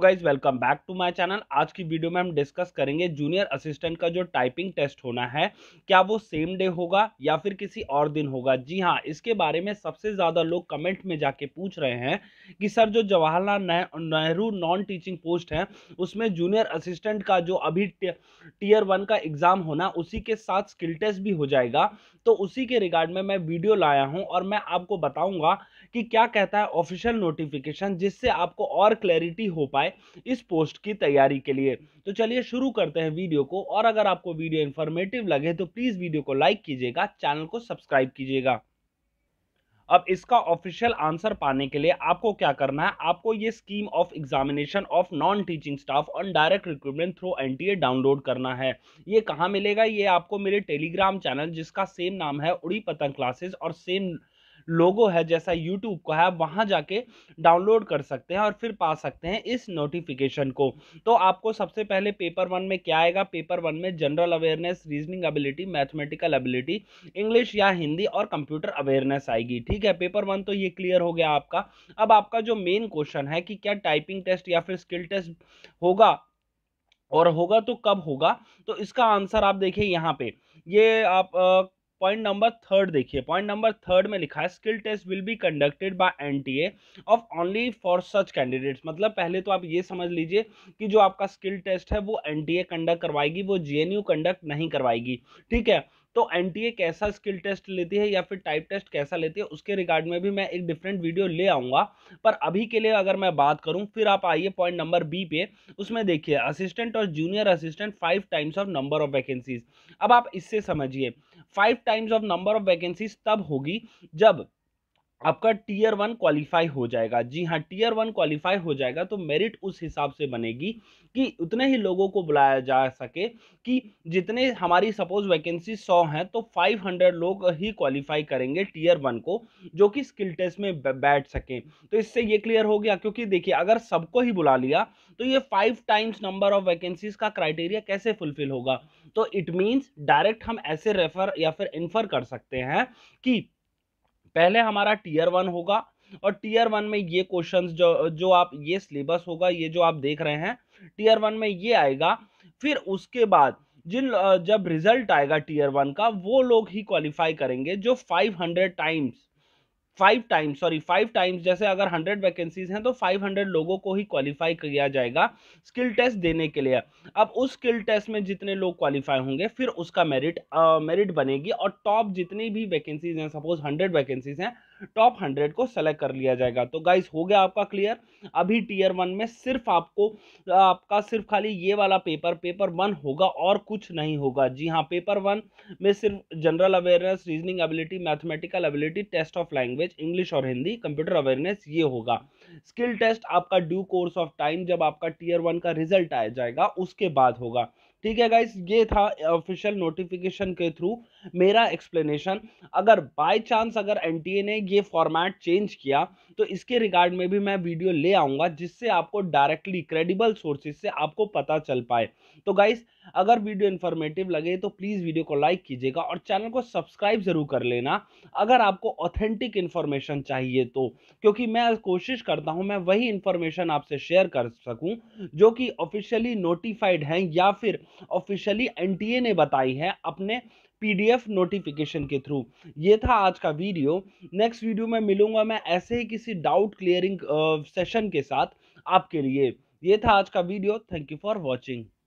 guys welcome back to my channel आज की video में हम डिस्कस करेंगे जूनियर असिस्टेंट का जो टाइपिंग टेस्ट होना है क्या वो सेम डे होगा या फिर किसी और दिन होगा जी हाँ इसके बारे में सबसे ज़्यादा लोग कमेंट में जाके पूछ रहे हैं कि सर जो Jawaharlal Nehru non teaching post है उसमें जूनियर असिस्टेंट का जो अभी टीयर वन का एग्ज़ाम होना उसी के साथ स्किल टेस्ट भी हो जाएगा तो उसी के रिगार्ड में मैं वीडियो लाया हूँ और मैं आपको बताऊँगा कि क्या कहता है ऑफिशियल नोटिफिकेशन जिससे आपको और क्लैरिटी हो पाए जाए इस पोस्ट की तैयारी के लिए तो चलिए शुरू करते हैं वीडियो को और अगर आपको वीडियो इन्फॉर्मेटिव लगे तो प्लीज़ वीडियो को लाइक कीजिएगा चैनल को सब्सक्राइब कीजिएगा अब इसका ऑफिशियल आंसर पाने के लिए आपको क्या करना है आपको ये scheme of examination of non teaching staff on direct recruitment through NTA download करना है ये कहाँ मिलेगा ये आपको मेरे टेलीग्राम चैनल जिसका सेम नाम है उड़ी पतंग क्लासेस और सेम लोगो है जैसा यूट्यूब का है वहाँ जाके डाउनलोड कर सकते हैं और फिर पा सकते हैं इस नोटिफिकेशन को तो आपको सबसे पहले पेपर वन में क्या आएगा पेपर वन में general awareness reasoning ability mathematical ability English या हिंदी और कंप्यूटर अवेयरनेस आएगी ठीक है पेपर वन तो ये क्लियर हो गया आपका अब आपका जो मेन क्वेश्चन है कि क्या टाइपिंग टेस्ट या फिर स्किल टेस्ट होगा और होगा तो कब होगा तो इसका आंसर आप देखिए यहाँ पे ये आप आ, पॉइंट नंबर थर्ड देखिए पॉइंट नंबर थर्ड में लिखा है skill test will be conducted by NTA of only for such candidates मतलब पहले तो आप ये समझ लीजिए कि जो आपका स्किल टेस्ट है वो एनटीए कंडक्ट करवाएगी वो जेएनयू कंडक्ट नहीं करवाएगी ठीक है तो एनटीए कैसा स्किल टेस्ट लेती है या फिर टाइप टेस्ट कैसा लेती है उसके रिगार्ड में भी मैं एक डिफरेंट वीडियो ले आऊँगा पर अभी के लिए अगर मैं बात करूँ फिर आप आइए पॉइंट नंबर बी पे उसमें देखिए असिस्टेंट और junior assistant five times of number of vacancies अब आप इससे समझिए five times of number of vacancies तब होगी जब आपका टीयर वन क्वालिफाई हो जाएगा जी हाँ टीयर वन क्वालिफाई हो जाएगा तो मेरिट उस हिसाब से बनेगी कि उतने ही लोगों को बुलाया जा सके कि जितने हमारी सपोज वैकेंसी सौ हैं तो फाइव हंड्रेड लोग ही क्वालिफाई करेंगे टीयर वन को जो कि स्किल टेस्ट में बैठ सकें तो इससे ये क्लियर हो गया क्योंकि देखिए अगर सबको ही बुला लिया तो ये five times number of vacancies का क्राइटेरिया कैसे फुलफिल होगा तो इट मीन्स डायरेक्ट हम ऐसे रेफर या फिर इन्फर कर सकते हैं कि पहले हमारा टीयर वन होगा और टीयर वन में ये क्वेश्चंस जो जो आप ये सिलेबस होगा ये जो आप देख रहे हैं टीयर वन में ये आएगा फिर उसके बाद जिन जब रिजल्ट आएगा टीयर वन का वो लोग ही क्वालिफाई करेंगे जो 500 times five times sorry five times जैसे अगर हंड्रेड वैकेंसीज हैं तो फाइव हंड्रेड लोगों को ही क्वालिफाई किया जाएगा स्किल टेस्ट देने के लिए अब उस स्किल टेस्ट में जितने लोग क्वालिफाई होंगे फिर उसका मेरिट मेरिट बनेगी और टॉप जितनी भी वैकेंसीज हैं सपोज हंड्रेड वैकेंसीज हैं टॉप हंड्रेड को सेलेक्ट कर लिया जाएगा तो गाइज हो गया आपका क्लियर अभी टीयर वन में सिर्फ आपको आपका सिर्फ खाली ये वाला पेपर पेपर वन होगा और कुछ नहीं होगा जी हाँ पेपर वन में सिर्फ general awareness reasoning ability mathematical ability test of language language English और हिंदी कंप्यूटर अवेयरनेस ये होगा स्किल टेस्ट आपका ड्यू कोर्स ऑफ टाइम जब आपका टीयर वन का रिजल्ट आ जाएगा उसके बाद होगा ठीक है गाइस ये था ऑफिशियल नोटिफिकेशन के थ्रू मेरा एक्सप्लेनेशन अगर बाय चांस अगर एनटीए ने ये फॉर्मेट चेंज किया तो इसके रिगार्ड में भी मैं वीडियो ले आऊँगा जिससे आपको डायरेक्टली क्रेडिबल सोर्सेज से आपको पता चल पाए तो गाइस अगर वीडियो इन्फॉर्मेटिव लगे तो प्लीज़ वीडियो को लाइक कीजिएगा और चैनल को सब्सक्राइब ज़रूर कर लेना अगर आपको ऑथेंटिक इन्फॉर्मेशन चाहिए तो क्योंकि मैं कोशिश करता हूँ मैं वही इन्फॉर्मेशन आपसे शेयर कर सकूँ जो कि ऑफिशियली नोटिफाइड हैं या फिर ऑफिशियली एनटीए ने बताई है अपने पीडीएफ नोटिफिकेशन के थ्रू ये था आज का वीडियो नेक्स्ट वीडियो में मिलूंगा मैं ऐसे ही किसी डाउट क्लियरिंग सेशन के साथ आपके लिए ये था आज का video thank you for watching